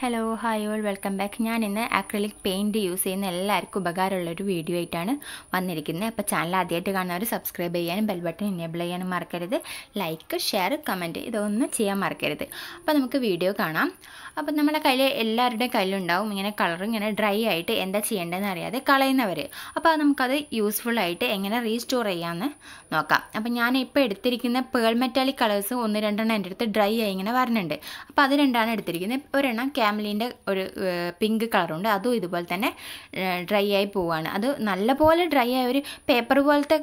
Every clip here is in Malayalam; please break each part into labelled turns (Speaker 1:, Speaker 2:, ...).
Speaker 1: hello hi all welcome back ഞാൻ ഇന്ന് ആക്രിലിക് പെയിൻറ്റ് യൂസ് ചെയ്യുന്ന എല്ലാവർക്കും ഉപകാരമുള്ളൊരു വീഡിയോ ആയിട്ടാണ് വന്നിരിക്കുന്നത് അപ്പോൾ ചാനൽ ആദ്യമായിട്ട് കാണുന്നവർ സബ്സ്ക്രൈബ് ചെയ്യാനും ബെൽ ബട്ടൺ എനേബിൾ ചെയ്യാനും മറക്കരുത് ലൈക്ക് ഷെയർ കമൻറ്റ് ഇതൊന്നും ചെയ്യാൻ മറക്കരുത് അപ്പോൾ നമുക്ക് വീഡിയോ കാണാം അപ്പോൾ നമ്മുടെ കയ്യിൽ എല്ലാവരുടെയും കയ്യിലുണ്ടാവും ഇങ്ങനെ കളർ ഇങ്ങനെ ഡ്രൈ ആയിട്ട് എന്താ ചെയ്യേണ്ടതെന്ന് അറിയാതെ കളയുന്നവർ അപ്പോൾ നമുക്കത് യൂസ്ഫുൾ ആയിട്ട് എങ്ങനെ റീസ്റ്റോർ ചെയ്യാമെന്ന് നോക്കാം അപ്പോൾ ഞാൻ ഇപ്പോൾ എടുത്തിരിക്കുന്ന പേൾ മെറ്റാലിക് കളേഴ്സ് ഒന്ന് രണ്ടെണ്ണം എൻ്റെ അടുത്ത് ഡ്രൈ ആയി ഇങ്ങനെ വരുന്നുണ്ട് അപ്പോൾ അത് രണ്ടാണ് എടുത്തിരിക്കുന്നത് ഒരെണ്ണം ഫാമിലിൻ്റെ ഒരു പിങ്ക് കളറുണ്ട് അതും ഇതുപോലെ തന്നെ ഡ്രൈ ആയി പോവുകയാണ് അത് നല്ലപോലെ ഡ്രൈ ആയ ഒരു പേപ്പർ പോലത്തെ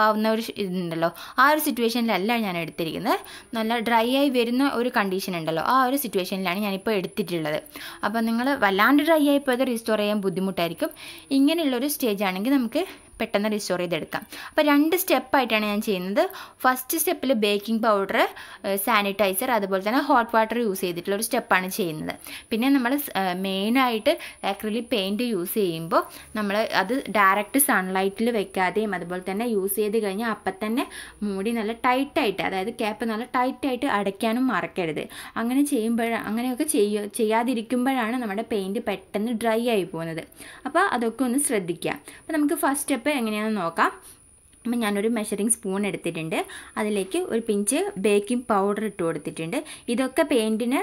Speaker 1: ആവുന്ന ഒരു ഇതുണ്ടല്ലോ ആ ഒരു സിറ്റുവേഷനിലല്ല ഞാൻ എടുത്തിരിക്കുന്നത് നല്ല ഡ്രൈ ആയി വരുന്ന ഒരു കണ്ടീഷൻ ഉണ്ടല്ലോ ആ ഒരു സിറ്റുവേഷനിലാണ് ഞാനിപ്പോൾ എടുത്തിട്ടുള്ളത് അപ്പോൾ നിങ്ങൾ വല്ലാണ്ട് ഡ്രൈ ആയി പോയത് റീസ്റ്റോർ ചെയ്യാൻ ബുദ്ധിമുട്ടായിരിക്കും ഇങ്ങനെയുള്ളൊരു സ്റ്റേജ് ആണെങ്കിൽ നമുക്ക് പെട്ടെന്ന് റിസ്റ്റോർ ചെയ്തെടുക്കാം അപ്പോൾ രണ്ട് സ്റ്റെപ്പായിട്ടാണ് ഞാൻ ചെയ്യുന്നത് ഫസ്റ്റ് സ്റ്റെപ്പിൽ ബേക്കിംഗ് പൗഡർ സാനിറ്റൈസർ അതുപോലെ തന്നെ ഹോട്ട് വാട്ടർ യൂസ് ചെയ്തിട്ടുള്ള ഒരു സ്റ്റെപ്പാണ് ചെയ്യുന്നത് പിന്നെ നമ്മൾ മെയിനായിട്ട് അക്രിലിക് പെയിൻറ്റ് യൂസ് ചെയ്യുമ്പോൾ നമ്മൾ അത് ഡയറക്റ്റ് സൺലൈറ്റിൽ വെക്കാതെയും അതുപോലെ തന്നെ യൂസ് ചെയ്ത് കഴിഞ്ഞാൽ അപ്പം തന്നെ മൂടി നല്ല ടൈറ്റായിട്ട് അതായത് ക്യാപ്പ് നല്ല ടൈറ്റായിട്ട് അടയ്ക്കാനും മറക്കരുത് അങ്ങനെ ചെയ്യുമ്പോഴാണ് അങ്ങനെയൊക്കെ ചെയ്യ ചെയ്യാതിരിക്കുമ്പോഴാണ് നമ്മുടെ പെയിൻറ്റ് പെട്ടെന്ന് ഡ്രൈ ആയി പോകുന്നത് അപ്പോൾ അതൊക്കെ ഒന്ന് ശ്രദ്ധിക്കുക അപ്പോൾ നമുക്ക് ഫസ്റ്റ് സ്റ്റെപ്പ് വലുപ്പം എങ്ങനെയാണെന്ന് നോക്കാം അപ്പം ഞാനൊരു മെഷറിങ് സ്പൂൺ എടുത്തിട്ടുണ്ട് അതിലേക്ക് ഒരു പിഞ്ച് ബേക്കിംഗ് പൗഡർ ഇട്ട് കൊടുത്തിട്ടുണ്ട് ഇതൊക്കെ പെയിൻറ്റിനെ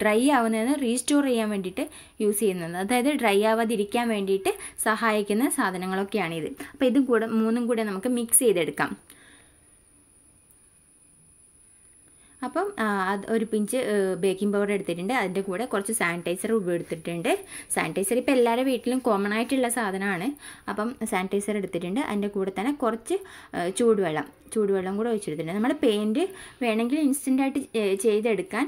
Speaker 1: ഡ്രൈ ആവുന്നതിന് റീസ്റ്റോർ ചെയ്യാൻ വേണ്ടിയിട്ട് യൂസ് ചെയ്യുന്നത് അതായത് ഡ്രൈ ആവാതിരിക്കാൻ വേണ്ടിയിട്ട് സഹായിക്കുന്ന സാധനങ്ങളൊക്കെയാണിത് അപ്പോൾ ഇതും കൂടെ മൂന്നും കൂടെ നമുക്ക് മിക്സ് ചെയ്തെടുക്കാം അപ്പം അത് ഒരു പിഞ്ച് ബേക്കിംഗ് പൗഡർ എടുത്തിട്ടുണ്ട് അതിൻ്റെ കൂടെ കുറച്ച് സാനിറ്റൈസർ ഉപയോഗിച്ചിട്ടുണ്ട് സാനിറ്റൈസർ ഇപ്പോൾ എല്ലാവരുടെ വീട്ടിലും കോമൺ ആയിട്ടുള്ള സാധനമാണ് അപ്പം സാനിറ്റൈസർ എടുത്തിട്ടുണ്ട് അതിൻ്റെ കൂടെ തന്നെ കുറച്ച് ചൂടുവെള്ളം ചൂടുവെള്ളം കൂടെ ഒഴിച്ചെടുത്തിട്ടുണ്ട് നമ്മൾ പെയിൻറ്റ് വേണമെങ്കിൽ ഇൻസ്റ്റൻ്റായിട്ട് ചെയ്തെടുക്കാൻ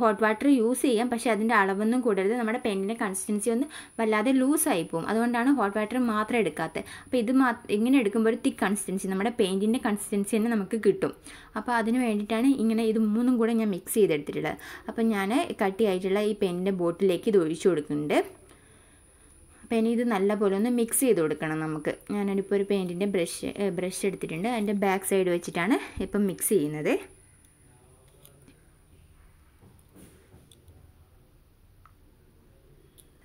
Speaker 1: ഹോട്ട് വാട്ടർ യൂസ് ചെയ്യാം പക്ഷേ അതിൻ്റെ അളവൊന്നും കൂടരുത് നമ്മുടെ പെയിൻറ്റിൻ്റെ കൺസിസ്റ്റൻസി ഒന്ന് വല്ലാതെ ലൂസായി പോകും അതുകൊണ്ടാണ് ഹോട്ട് വാട്ടർ മാത്രം എടുക്കാത്തത് അപ്പോൾ ഇത് മാ ഇങ്ങനെ എടുക്കുമ്പോൾ ഒരു തിക്ക് കൺസിസ്റ്റൻസി നമ്മുടെ പെയിൻറ്റിൻ്റെ കൺസിസ്റ്റൻസി തന്നെ നമുക്ക് കിട്ടും അപ്പോൾ അതിന് വേണ്ടിയിട്ടാണ് ഇങ്ങനെ ഇത് മൂന്നും കൂടെ ഞാൻ മിക്സ് ചെയ്തെടുത്തിട്ടുള്ളത് അപ്പം ഞാൻ കട്ടിയായിട്ടുള്ള ഈ പെൻ്റെ ബോട്ടിലേക്ക് ഇത് ഒഴിച്ചു കൊടുക്കുന്നുണ്ട് അപ്പോൾ ഇനി ഇത് നല്ലപോലെ ഒന്ന് മിക്സ് ചെയ്ത് കൊടുക്കണം നമുക്ക് ഞാനിപ്പോൾ ഒരു പെയിൻറ്റിൻ്റെ ബ്രഷ് ബ്രഷ് എടുത്തിട്ടുണ്ട് അതിൻ്റെ ബാക്ക് സൈഡ് വെച്ചിട്ടാണ് ഇപ്പം മിക്സ് ചെയ്യുന്നത്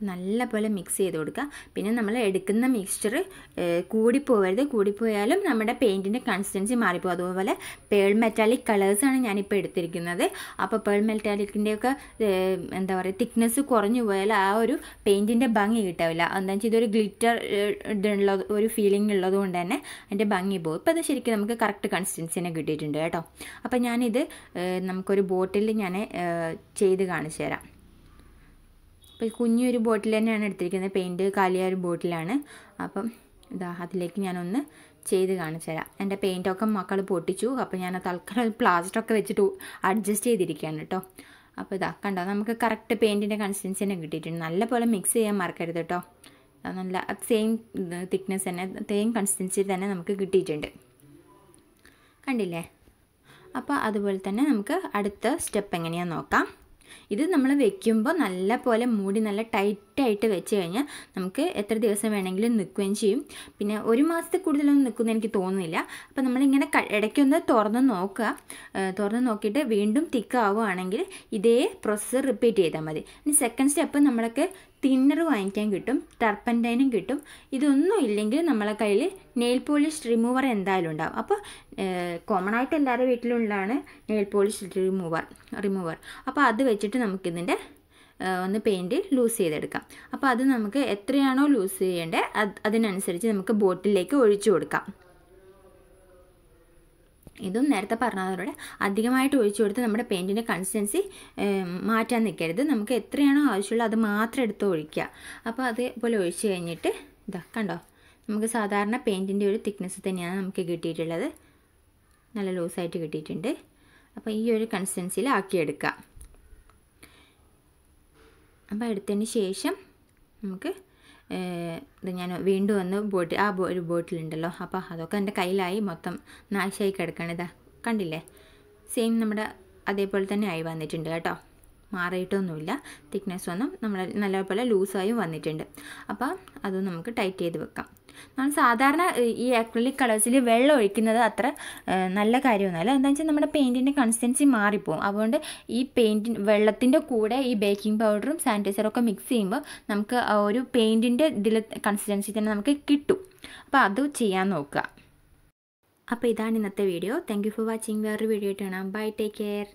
Speaker 1: നല്ലപോലെ മിക്സ് ചെയ്ത് കൊടുക്കുക പിന്നെ നമ്മൾ എടുക്കുന്ന മിക്സ്ചർ കൂടിപ്പോവരുത് കൂടിപ്പോയാലും നമ്മുടെ പെയിൻറ്റിൻ്റെ കൺസിസ്റ്റൻസി മാറിപ്പോകും അതുപോലെ പേൾ മെറ്റാലിക് കളേഴ്സാണ് ഞാനിപ്പോൾ എടുത്തിരിക്കുന്നത് അപ്പോൾ പേൾ മെറ്റാലിക്കിൻ്റെയൊക്കെ എന്താ പറയുക തിക്നെസ് കുറഞ്ഞു പോയാൽ ആ ഒരു പെയിൻറ്റിൻ്റെ ഭംഗി കിട്ടാവില്ല എന്താണെന്ന് വെച്ചാൽ ഇതൊരു ഗ്ലിറ്റർ ഇതുള്ള ഒരു ഫീലിംഗ് ഉള്ളത് കൊണ്ട് തന്നെ അതിൻ്റെ ഭംഗി പോകും ഇപ്പോൾ അത് ശരിക്കും നമുക്ക് കറക്റ്റ് കൺസിസ്റ്റൻസി തന്നെ കിട്ടിയിട്ടുണ്ട് കേട്ടോ അപ്പോൾ ഞാനിത് നമുക്കൊരു ബോട്ടിൽ ഞാൻ ചെയ്ത് കാണിച്ചു തരാം അപ്പോൾ ഈ കുഞ്ഞൊരു ബോട്ടിൽ തന്നെയാണ് എടുത്തിരിക്കുന്നത് പെയിൻറ്റ് കാലിയ ഒരു ബോട്ടിലാണ് അപ്പം ഇതാ അതിലേക്ക് ഞാനൊന്ന് ചെയ്ത് കാണിച്ചു തരാം എൻ്റെ പെയിൻറ്റൊക്കെ മക്കൾ പൊട്ടിച്ചു അപ്പോൾ ഞാൻ തൽക്കാലം പ്ലാസ്റ്ററൊക്കെ വെച്ചിട്ട് അഡ്ജസ്റ്റ് ചെയ്തിരിക്കുകയാണ് കേട്ടോ അപ്പോൾ ഇതാ കണ്ടോ നമുക്ക് കറക്റ്റ് പെയിൻറ്റിൻ്റെ കൺസിസ്റ്റൻസി തന്നെ കിട്ടിയിട്ടുണ്ട് നല്ലപോലെ മിക്സ് ചെയ്യാൻ മറക്കരുത് കേട്ടോ നല്ല സെയിം തിക്നെസ് തന്നെ സെയിം കൺസിസ്റ്റൻസി തന്നെ നമുക്ക് കിട്ടിയിട്ടുണ്ട് കണ്ടില്ലേ അപ്പോൾ അതുപോലെ തന്നെ നമുക്ക് അടുത്ത സ്റ്റെപ്പ് എങ്ങനെയാണെന്ന് നോക്കാം ഇത് നമ്മൾ വെക്കുമ്പോൾ നല്ല പോലെ മൂടി നല്ല ടൈറ്റ് സെറ്റായിട്ട് വെച്ച് കഴിഞ്ഞാൽ നമുക്ക് എത്ര ദിവസം വേണമെങ്കിലും നിൽക്കുകയും ചെയ്യും പിന്നെ ഒരു മാസത്തിൽ കൂടുതലൊന്നും നിൽക്കുന്ന എനിക്ക് തോന്നുന്നില്ല അപ്പോൾ നമ്മളിങ്ങനെ ഇടയ്ക്കൊന്ന് തുറന്ന് നോക്കുക തുറന്ന് നോക്കിയിട്ട് വീണ്ടും തിക്കാവുകയാണെങ്കിൽ ഇതേ പ്രോസസ്സ് റിപ്പീറ്റ് ചെയ്താൽ മതി ഇനി സെക്കൻഡ് സ്റ്റെപ്പ് നമ്മളൊക്കെ തിന്നർ വാങ്ങിക്കാൻ കിട്ടും ടർപ്പൻറ്റൈനും കിട്ടും ഇതൊന്നും ഇല്ലെങ്കിൽ നമ്മളെ കയ്യിൽ നെയിൽ പോളിഷ് റിമൂവർ എന്തായാലും ഉണ്ടാവും അപ്പോൾ കോമൺ ആയിട്ട് എല്ലാവരുടെ വീട്ടിലുള്ളതാണ് നെയിൽ പോളിഷ് റിമൂവർ റിമൂവർ അപ്പോൾ അത് വെച്ചിട്ട് നമുക്കിതിൻ്റെ ഒന്ന് പെയിൻറ്റ് ലൂസ് ചെയ്തെടുക്കാം അപ്പോൾ അത് നമുക്ക് എത്രയാണോ ലൂസ് ചെയ്യേണ്ടത് അതിനനുസരിച്ച് നമുക്ക് ബോട്ടിലേക്ക് ഒഴിച്ചു കൊടുക്കാം ഇതും നേരത്തെ പറഞ്ഞതോടെ അധികമായിട്ട് ഒഴിച്ചു കൊടുത്ത് നമ്മുടെ പെയിൻറ്റിൻ്റെ കൺസിസ്റ്റൻസി മാറ്റാൻ നിൽക്കരുത് നമുക്ക് എത്രയാണോ ആവശ്യമുള്ളത് അത് മാത്രം എടുത്ത് ഒഴിക്കുക അപ്പോൾ അതേപോലെ ഒഴിച്ച് കഴിഞ്ഞിട്ട് ഇതാ കണ്ടോ നമുക്ക് സാധാരണ പെയിൻറ്റിൻ്റെ ഒരു തിക്നെസ് തന്നെയാണ് നമുക്ക് കിട്ടിയിട്ടുള്ളത് നല്ല ലൂസായിട്ട് കിട്ടിയിട്ടുണ്ട് അപ്പോൾ ഈ ഒരു കൺസിസ്റ്റൻസിയിൽ ആക്കിയെടുക്കാം അപ്പോൾ എടുത്തതിന് ശേഷം നമുക്ക് ഇത് ഞാൻ വീണ്ടും ഒന്ന് ബോട്ടിൽ ആ ഒരു ബോട്ടിലുണ്ടല്ലോ അപ്പോൾ അതൊക്കെ എൻ്റെ കയ്യിലായി മൊത്തം നാശമായി കിടക്കണിതാ കണ്ടില്ലേ സെയിം നമ്മുടെ അതേപോലെ തന്നെ ആയി വന്നിട്ടുണ്ട് കേട്ടോ മാറിയിട്ടൊന്നുമില്ല തിക്നെസ് ഒന്നും നമ്മൾ നല്ലപോലെ ലൂസായും വന്നിട്ടുണ്ട് അപ്പോൾ അത് നമുക്ക് ടൈറ്റ് ചെയ്ത് വെക്കാം നമ്മൾ സാധാരണ ഈ അക്രലിക് കളേഴ്സിൽ വെള്ളം ഒഴിക്കുന്നത് അത്ര നല്ല കാര്യമൊന്നുമല്ല എന്താണെന്ന് വെച്ചാൽ നമ്മുടെ പെയിൻറ്റിൻ്റെ കൺസിസ്റ്റൻസി മാറിപ്പോവും അതുകൊണ്ട് ഈ പെയിൻറ്റിൻ വെള്ളത്തിൻ്റെ കൂടെ ഈ ബേക്കിംഗ് പൗഡറും ഒക്കെ മിക്സ് ചെയ്യുമ്പോൾ നമുക്ക് ഒരു പെയിൻറ്റിൻ്റെ ഇതിൽ കൺസിസ്റ്റൻസി തന്നെ നമുക്ക് കിട്ടും അപ്പോൾ അത് ചെയ്യാൻ നോക്കുക അപ്പോൾ ഇതാണ് ഇന്നത്തെ video thank you for watching വേറൊരു വീഡിയോ ആയിട്ട് കാണാം ബൈ ടേക്ക് കെയർ